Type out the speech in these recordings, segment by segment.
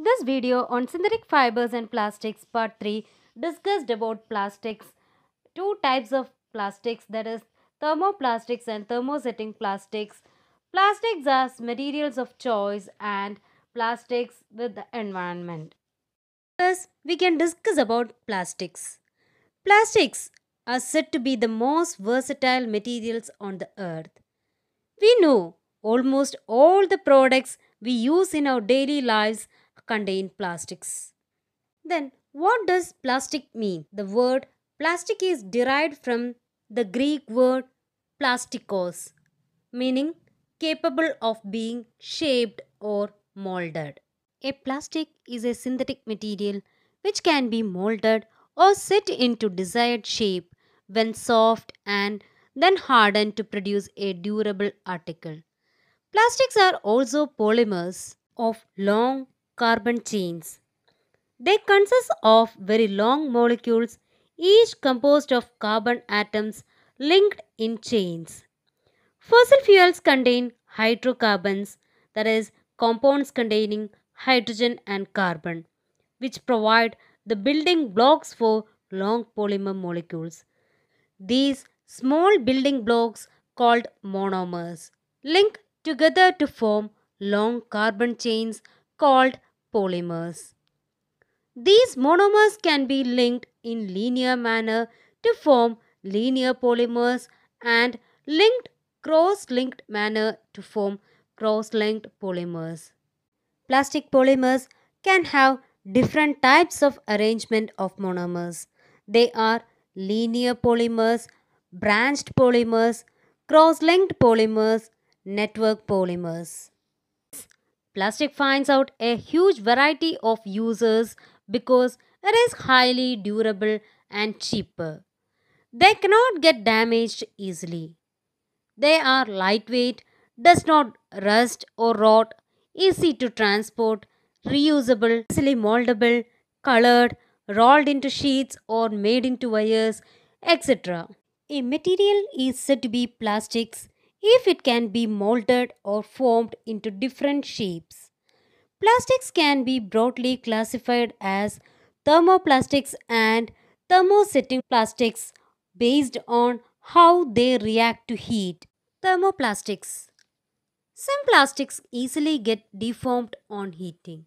This video on synthetic fibers and plastics part 3 discussed about plastics, two types of plastics that is thermoplastics and thermosetting plastics. Plastics as materials of choice and plastics with the environment. First, we can discuss about plastics. Plastics are said to be the most versatile materials on the earth. We know almost all the products we use in our daily lives contain plastics. Then, what does plastic mean? The word plastic is derived from the Greek word plastikos, meaning capable of being shaped or molded. A plastic is a synthetic material which can be molded or set into desired shape when soft and then hardened to produce a durable article. Plastics are also polymers of long carbon chains. They consist of very long molecules, each composed of carbon atoms linked in chains. Fossil fuels contain hydrocarbons, that is, compounds containing hydrogen and carbon, which provide the building blocks for long polymer molecules. These small building blocks called monomers link together to form long carbon chains called polymers. These monomers can be linked in linear manner to form linear polymers and linked cross-linked manner to form cross-linked polymers. Plastic polymers can have different types of arrangement of monomers. They are linear polymers, branched polymers, cross-linked polymers, network polymers. Plastic finds out a huge variety of users because it is highly durable and cheaper. They cannot get damaged easily. They are lightweight, does not rust or rot, easy to transport, reusable, easily moldable, colored, rolled into sheets or made into wires, etc. A material is said to be plastics if it can be molded or formed into different shapes. Plastics can be broadly classified as thermoplastics and thermosetting plastics based on how they react to heat. Thermoplastics Some plastics easily get deformed on heating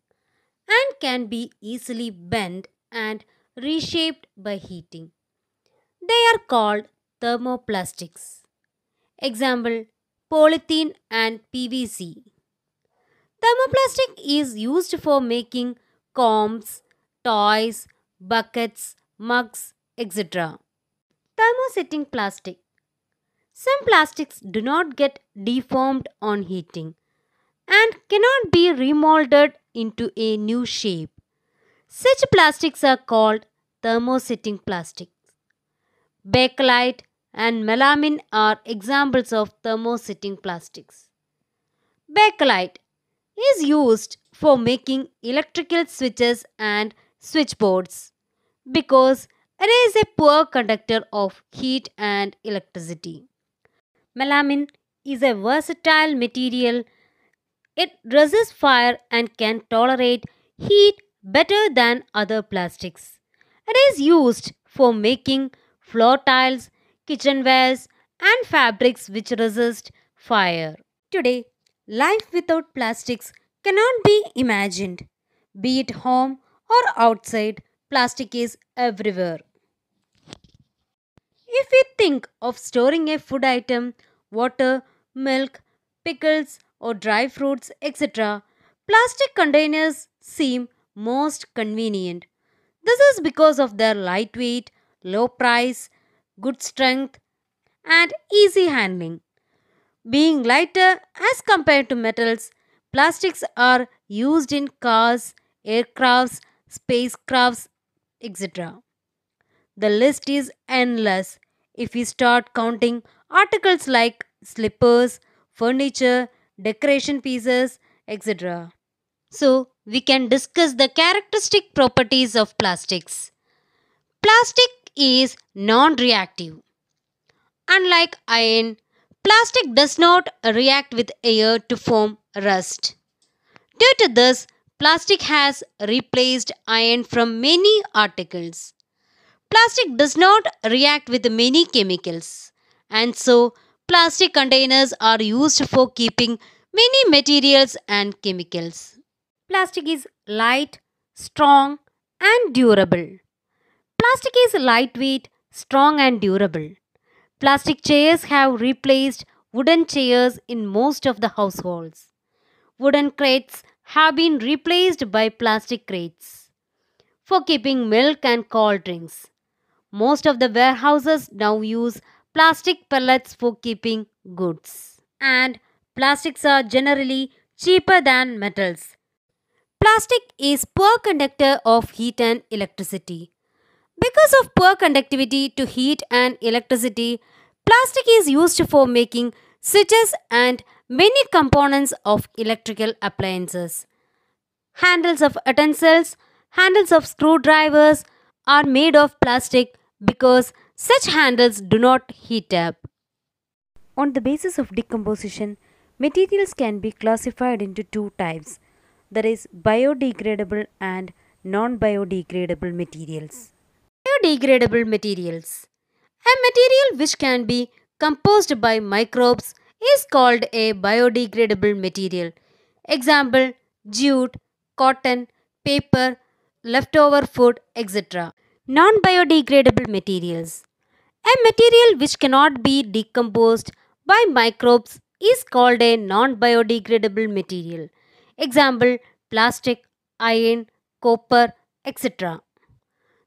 and can be easily bent and reshaped by heating. They are called thermoplastics. Example Polythene and PVC. Thermoplastic is used for making combs, toys, buckets, mugs, etc. Thermosetting plastic. Some plastics do not get deformed on heating and cannot be remolded into a new shape. Such plastics are called thermosetting plastics. Bakelite and melamine are examples of thermosetting plastics. Bakelite is used for making electrical switches and switchboards because it is a poor conductor of heat and electricity. Melamine is a versatile material. It resists fire and can tolerate heat better than other plastics. It is used for making floor tiles kitchenwares, and fabrics which resist fire. Today, life without plastics cannot be imagined. Be it home or outside, plastic is everywhere. If we think of storing a food item, water, milk, pickles, or dry fruits, etc., plastic containers seem most convenient. This is because of their lightweight, low price, good strength, and easy handling. Being lighter as compared to metals, plastics are used in cars, aircrafts, spacecrafts, etc. The list is endless if we start counting articles like slippers, furniture, decoration pieces, etc. So, we can discuss the characteristic properties of plastics. Plastic is non-reactive. Unlike iron, plastic does not react with air to form rust. Due to this, plastic has replaced iron from many articles. Plastic does not react with many chemicals and so plastic containers are used for keeping many materials and chemicals. Plastic is light, strong and durable. Plastic is lightweight, strong, and durable. Plastic chairs have replaced wooden chairs in most of the households. Wooden crates have been replaced by plastic crates for keeping milk and cold drinks. Most of the warehouses now use plastic pellets for keeping goods. And plastics are generally cheaper than metals. Plastic is poor conductor of heat and electricity. Because of poor conductivity to heat and electricity, plastic is used for making switches and many components of electrical appliances. Handles of utensils, handles of screwdrivers are made of plastic because such handles do not heat up. On the basis of decomposition, materials can be classified into two types that is, biodegradable and non biodegradable materials biodegradable materials. A material which can be composed by microbes is called a biodegradable material. Example jute, cotton, paper, leftover food, etc. Non biodegradable materials. A material which cannot be decomposed by microbes is called a non biodegradable material. Example plastic, iron, copper, etc.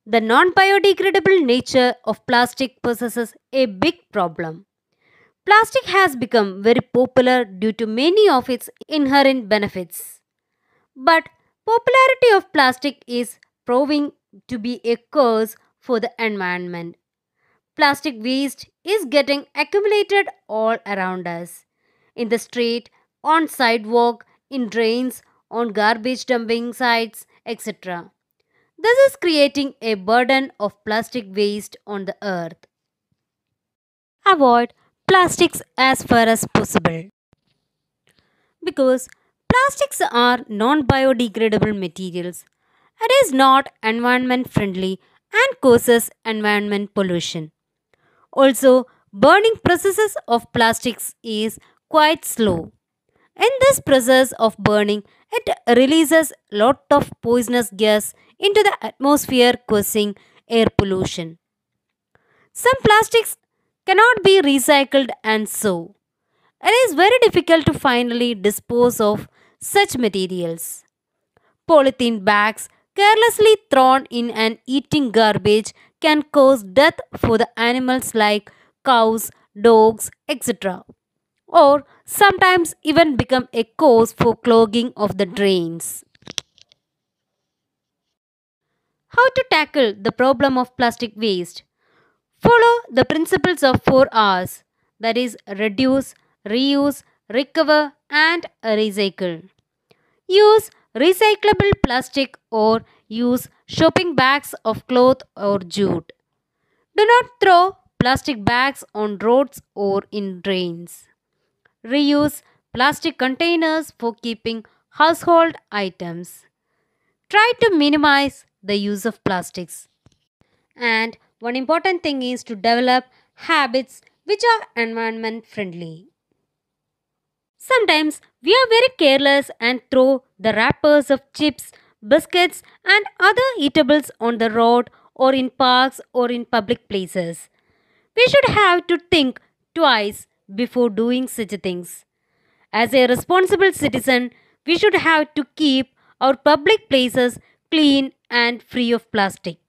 The non biodegradable nature of plastic possesses a big problem. Plastic has become very popular due to many of its inherent benefits. But popularity of plastic is proving to be a curse for the environment. Plastic waste is getting accumulated all around us. In the street, on sidewalk, in drains, on garbage dumping sites, etc. This is creating a burden of plastic waste on the earth. Avoid plastics as far as possible. Because plastics are non biodegradable materials, it is not environment friendly and causes environment pollution. Also, burning processes of plastics is quite slow. In this process of burning, it releases lot of poisonous gas into the atmosphere causing air pollution. Some plastics cannot be recycled and so it is very difficult to finally dispose of such materials. Polythene bags carelessly thrown in and eating garbage can cause death for the animals like cows, dogs, etc or sometimes even become a cause for clogging of the drains. How to tackle the problem of plastic waste? Follow the principles of 4 R's that is reduce, reuse, recover and recycle. Use recyclable plastic or use shopping bags of cloth or jute. Do not throw plastic bags on roads or in drains reuse plastic containers for keeping household items. Try to minimize the use of plastics. And one important thing is to develop habits which are environment friendly. Sometimes we are very careless and throw the wrappers of chips, biscuits, and other eatables on the road or in parks or in public places. We should have to think twice before doing such things. As a responsible citizen, we should have to keep our public places clean and free of plastic.